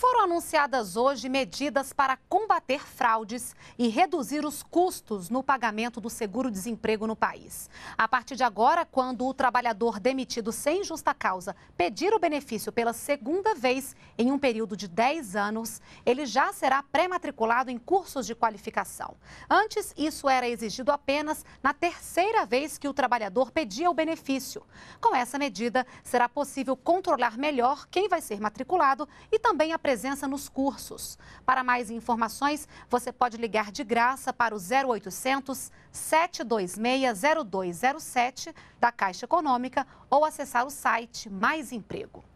Foram anunciadas hoje medidas para combater fraudes e reduzir os custos no pagamento do seguro-desemprego no país. A partir de agora, quando o trabalhador demitido sem justa causa pedir o benefício pela segunda vez em um período de 10 anos, ele já será pré-matriculado em cursos de qualificação. Antes, isso era exigido apenas na terceira vez que o trabalhador pedia o benefício. Com essa medida, será possível controlar melhor quem vai ser matriculado e também apresentar presença nos cursos. Para mais informações, você pode ligar de graça para o 0800 726 0207 da Caixa Econômica ou acessar o site Mais Emprego.